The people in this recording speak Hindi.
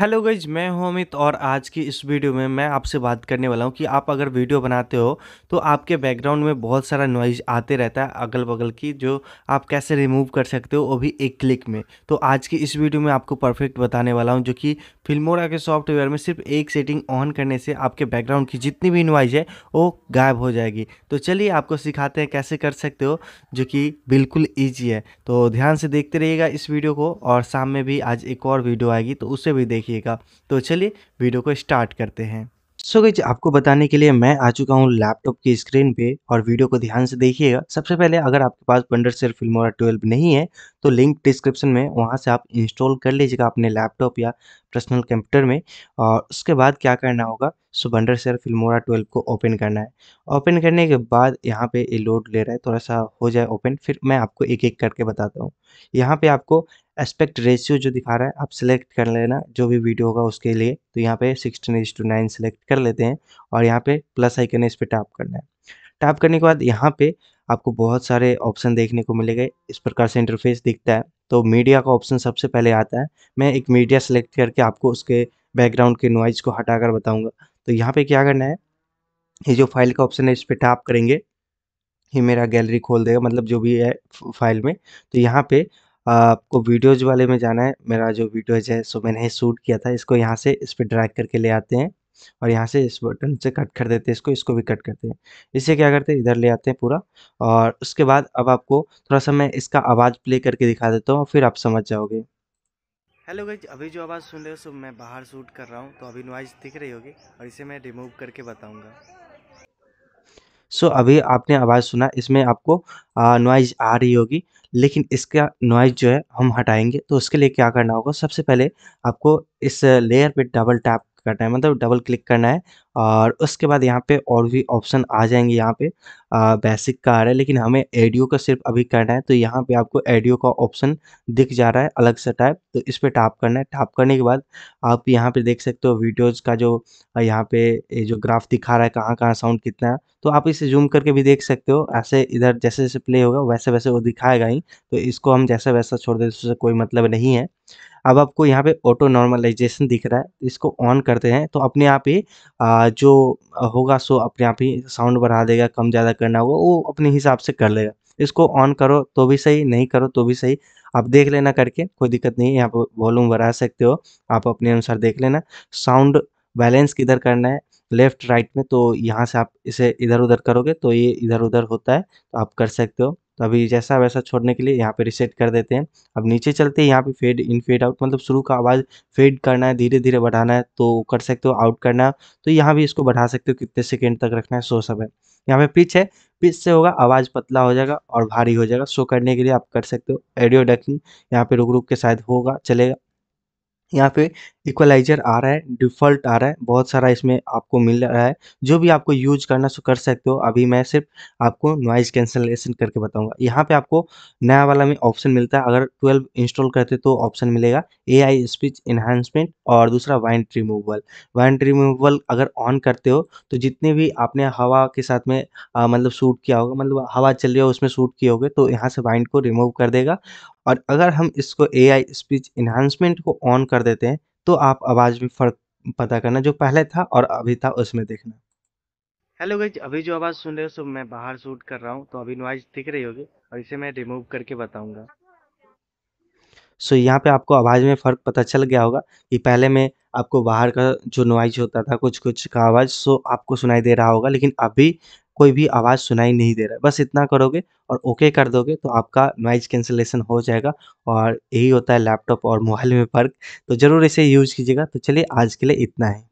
हेलो गईज मैं हूं अमित और आज की इस वीडियो में मैं आपसे बात करने वाला हूं कि आप अगर वीडियो बनाते हो तो आपके बैकग्राउंड में बहुत सारा नॉइज आते रहता है अगल बगल की जो आप कैसे रिमूव कर सकते हो वो भी एक क्लिक में तो आज की इस वीडियो में आपको परफेक्ट बताने वाला हूं जो कि फिल्मोरा के सॉफ्टवेयर में सिर्फ एक सेटिंग ऑन करने से आपके बैकग्राउंड की जितनी भी नॉइज है वो गायब हो जाएगी तो चलिए आपको सिखाते हैं कैसे कर सकते हो जो कि बिल्कुल ईजी है तो ध्यान से देखते रहिएगा इस वीडियो को और शाम में भी आज एक और वीडियो आएगी तो उसे भी देखिए देखिएगा तो चलिए वीडियो को स्टार्ट करते हैं सो so गई आपको बताने के लिए मैं आ चुका हूँ लैपटॉप की स्क्रीन पे और वीडियो को ध्यान से देखिएगा सबसे पहले अगर आपके पास बंडर सेल फिल्मोरा ट्वेल्व नहीं है तो लिंक डिस्क्रिप्शन में वहाँ से आप इंस्टॉल कर लीजिएगा अपने लैपटॉप या पर्सनल कंप्यूटर में और उसके बाद क्या करना होगा so Wondershare Filmora twelve को ओपन करना है ओपन करने के बाद यहाँ पे ये लोड ले रहा है थोड़ा सा हो जाए ओपन फिर मैं आपको एक एक करके बताता हूँ यहाँ पे आपको एस्पेक्ट रेशियो जो दिखा रहा है आप सेलेक्ट कर लेना जो भी वीडियो होगा उसके लिए तो यहाँ पे sixteen inch to nine select कर लेते हैं और यहाँ पे प्लस आइकन इस पर टैप करना है टैप करने के बाद यहाँ पे आपको बहुत सारे ऑप्शन देखने को मिलेगा इस प्रकार से इंटरफेस दिखता है तो मीडिया का ऑप्शन सबसे पहले आता है मैं एक मीडिया सेलेक्ट करके आपको उसके बैकग्राउंड के नॉइज़ को कर बताऊँगा तो यहाँ पर क्या करना है ये जो फाइल का ऑप्शन है इस पर टैप करेंगे ये मेरा गैलरी खोल देगा मतलब जो भी है फाइल में तो यहाँ पे आपको वीडियोज वाले में जाना है मेरा जो वीडियोज है सो मैंने शूट किया था इसको यहाँ से इस पर ड्रैग करके ले आते हैं और यहाँ से इस बटन से कट कर देते हैं इसको इसको भी कट करते हैं इसे क्या करते हैं इधर ले आते हैं पूरा और उसके बाद अब आपको थोड़ा सा मैं इसका आवाज़ प्ले करके दिखा देता हूँ फिर आप समझ जाओगे हेलो गई अभी जो आवाज़ सुन रहे हो सो मैं बाहर शूट कर रहा हूँ तो अभी नॉइज़ दिख रही होगी और इसे मैं रिमूव करके बताऊँगा सो अभी आपने आवाज़ सुना इसमें आपको नॉइज आ रही होगी लेकिन इसका नॉइज़ जो है हम हटाएंगे तो उसके लिए क्या करना होगा सबसे पहले आपको इस लेयर पे डबल टैप करना है मतलब डबल क्लिक करना है और उसके बाद यहाँ पे और भी ऑप्शन आ जाएंगे यहाँ पे आ, बेसिक का आ रहा है लेकिन हमें एडियो का सिर्फ अभी करना है तो यहाँ पे आपको एडियो का ऑप्शन दिख जा रहा है अलग से टाइप तो इस पर टाप करना है टाप करने के बाद आप यहाँ पे देख सकते हो वीडियोज़ का जो यहाँ पे जो ग्राफ दिखा रहा है कहाँ कहाँ साउंड कितना है तो आप इसे जूम करके भी देख सकते हो ऐसे इधर जैसे जैसे प्ले होगा वैसे वैसे वो दिखाएगा ही तो इसको हम जैसा वैसा छोड़ दें उससे कोई मतलब नहीं है अब आपको यहाँ पे ऑटो नॉर्मलाइजेशन दिख रहा है तो इसको ऑन करते हैं तो अपने आप ही जो होगा सो अपने आप ही साउंड बढ़ा देगा कम ज़्यादा करना होगा वो अपने हिसाब से कर लेगा इसको ऑन करो तो भी सही नहीं करो तो भी सही आप देख लेना करके कोई दिक्कत नहीं है यहाँ पर वॉल्यूम बढ़ा सकते हो आप अपने अनुसार देख लेना साउंड बैलेंस किधर करना है लेफ्ट राइट में तो यहाँ से आप इसे इधर उधर करोगे तो ये इधर उधर होता है तो आप कर सकते हो तो अभी जैसा वैसा छोड़ने के लिए यहाँ पे रिसेट कर देते हैं अब नीचे चलते हैं यहाँ पे फेड इन फेड आउट मतलब शुरू का आवाज़ फेड करना है धीरे धीरे बढ़ाना है तो कर सकते हो आउट करना है तो यहाँ भी इसको बढ़ा सकते हो कितने सेकेंड तक रखना है सो सब है यहाँ पे पिच है पिच से होगा आवाज़ पतला हो जाएगा और भारी हो जाएगा शो करने के लिए आप कर सकते हो एडियो डकिंग यहाँ पे रुक रुक के शायद होगा चलेगा यहाँ पे इक्वलाइजर आ रहा है डिफ़ॉल्ट आ रहा है बहुत सारा इसमें आपको मिल रहा है जो भी आपको यूज करना सो कर सकते हो अभी मैं सिर्फ आपको नॉइज़ कैंसलेशन करके बताऊंगा यहाँ पे आपको नया वाला में ऑप्शन मिलता है अगर ट्वेल्व इंस्टॉल करते तो ऑप्शन मिलेगा ए आई स्पीच इन्हांसमेंट और दूसरा वाइंड रिमूवल वाइंड रिमूवल अगर ऑन करते हो तो जितने भी आपने हवा के साथ में आ, मतलब सूट किया होगा मतलब हवा चल रही हो उसमें सूट किए होगे तो यहाँ से वाइंड को रिमूव कर देगा और अगर हम इसको ए आई स्पीच इन्हांसमेंट को ऑन कर देते हैं तो आप आवाज़ में फ़र्क पता करना जो पहले था और अभी था उसमें देखना हेलो गई अभी जो आवाज़ सुन रहे हो सो मैं बाहर शूट कर रहा हूँ तो अभी नॉइज दिख रही होगी और इसे मैं रिमूव करके बताऊँगा सो यहाँ पे आपको आवाज़ में फ़र्क पता चल गया होगा कि पहले में आपको बाहर का जो नॉइज होता था कुछ कुछ का आवाज़ सो आपको सुनाई दे रहा होगा लेकिन अभी कोई भी आवाज़ सुनाई नहीं दे रहा है बस इतना करोगे और ओके कर दोगे तो आपका नॉइज कैंसिलेशन हो जाएगा और यही होता है लैपटॉप और मोबाइल में फ़र्क तो ज़रूर इसे यूज़ कीजिएगा तो चलिए आज के लिए इतना है